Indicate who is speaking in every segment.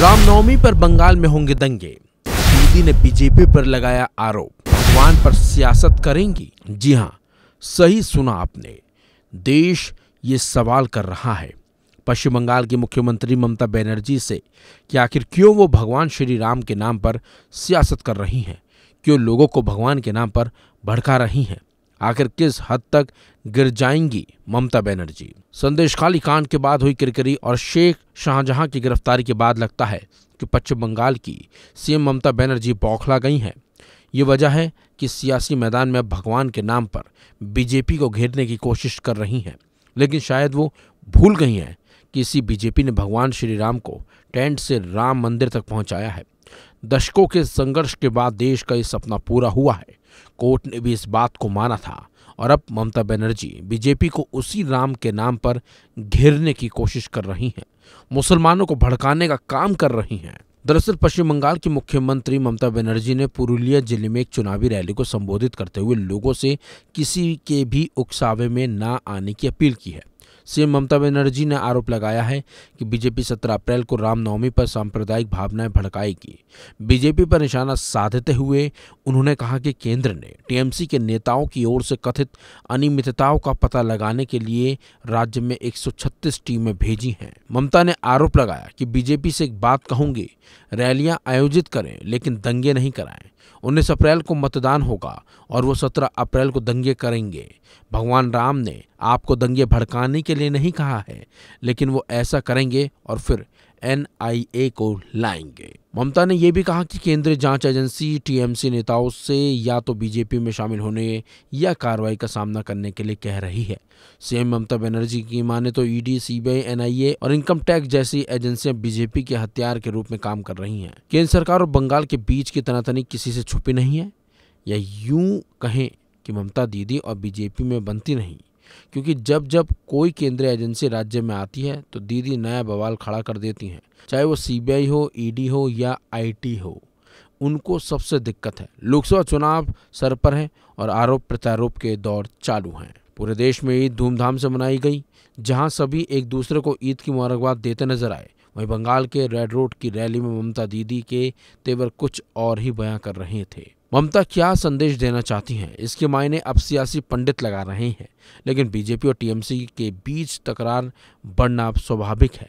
Speaker 1: रामनवमी पर बंगाल में होंगे दंगे मोदी ने बीजेपी पर लगाया आरोप भगवान पर सियासत करेंगी जी हाँ सही सुना आपने देश ये सवाल कर रहा है पश्चिम बंगाल की मुख्यमंत्री ममता बनर्जी से कि आखिर क्यों वो भगवान श्री राम के नाम पर सियासत कर रही हैं क्यों लोगों को भगवान के नाम पर भड़का रही हैं आखिर किस हद तक गिर जाएंगी ममता बनर्जी संदेश खाली कांड के बाद हुई किरकिरी और शेख शाहजहां की गिरफ्तारी के बाद लगता है कि पश्चिम बंगाल की सीएम ममता बनर्जी बौखला गई हैं ये वजह है कि सियासी मैदान में भगवान के नाम पर बीजेपी को घेरने की कोशिश कर रही हैं लेकिन शायद वो भूल गई हैं कि इसी बीजेपी ने भगवान श्री राम को टेंट से राम मंदिर तक पहुंचाया है दशकों के संघर्ष के बाद देश का ये सपना पूरा हुआ है कोर्ट ने भी इस बात को माना था और अब ममता बनर्जी बीजेपी को उसी राम के नाम पर घेरने की कोशिश कर रही हैं मुसलमानों को भड़काने का काम कर रही हैं दरअसल पश्चिम बंगाल की मुख्यमंत्री ममता बनर्जी ने पुरुलिया जिले में एक चुनावी रैली को संबोधित करते हुए लोगों से किसी के भी उकसावे में ना आने की अपील की है सीएम ममता बनर्जी ने आरोप लगाया है कि बीजेपी 17 अप्रैल को रामनवमी पर सांप्रदायिक भावनाएं भड़काएगी बीजेपी पर निशाना साधते हुए उन्होंने कहा कि केंद्र ने टीएमसी के नेताओं की ओर से कथित अनियमितताओं का पता लगाने के लिए राज्य में 136 टीमें भेजी हैं ममता ने आरोप लगाया कि बीजेपी से एक बात कहूंगी रैलियां आयोजित करें लेकिन दंगे नहीं कराएं उन्नीस अप्रैल को मतदान होगा और वो सत्रह अप्रैल को दंगे करेंगे भगवान राम ने आपको दंगे भड़काने के लिए नहीं कहा है लेकिन वो ऐसा करेंगे और फिर एन को लाएंगे ममता ने यह भी कहा कि केंद्रीय जांच एजेंसी टीएमसी नेताओं से या तो बीजेपी में शामिल होने या कार्रवाई का सामना करने के लिए कह रही है सीएम ममता बनर्जी की माने तो ईडी सीबीआई एनआईए और इनकम टैक्स जैसी एजेंसियां बीजेपी के हथियार के रूप में काम कर रही हैं केंद्र सरकार और बंगाल के बीच की तनातनी किसी से छुपी नहीं है या यूं कहें कि ममता दीदी और बीजेपी में बनती नहीं क्योंकि जब जब कोई केंद्रीय एजेंसी राज्य में आती है तो दीदी नया बवाल खड़ा कर देती हैं चाहे वो सीबीआई हो ईडी हो या आईटी हो उनको सबसे दिक्कत है लोकसभा चुनाव सर पर है और आरोप प्रत्यारोप के दौर चालू हैं पूरे देश में ईद धूमधाम से मनाई गई जहां सभी एक दूसरे को ईद की मुबारकबाद देते नजर आए वहीं बंगाल के रेड रोड की रैली में ममता दीदी के तेवर कुछ और ही बयां कर रहे थे ममता क्या संदेश देना चाहती हैं इसके मायने अब सियासी पंडित लगा रहे हैं लेकिन बीजेपी और टीएमसी के बीच तकरार बढ़ना स्वाभाविक है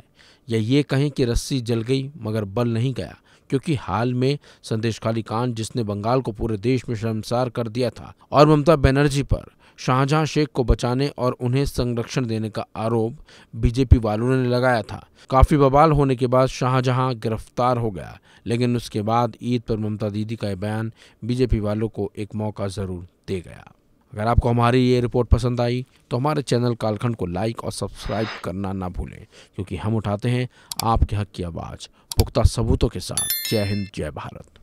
Speaker 1: या ये कहें कि रस्सी जल गई मगर बल नहीं गया क्योंकि हाल में संदेश खाली कांड जिसने बंगाल को पूरे देश में शर्मसार कर दिया था और ममता बनर्जी पर शाहजहां शेख को बचाने और उन्हें संरक्षण देने का आरोप बीजेपी वालों ने लगाया था काफी बवाल होने के बाद शाहजहां गिरफ्तार हो गया लेकिन उसके बाद ईद पर ममता दीदी का यह बयान बीजेपी वालों को एक मौका जरूर दे गया अगर आपको हमारी ये रिपोर्ट पसंद आई तो हमारे चैनल कालखंड को लाइक और सब्सक्राइब करना ना भूलें क्योंकि हम उठाते हैं आपके हक की आवाज़ पुख्ता सबूतों के साथ जय हिंद जय भारत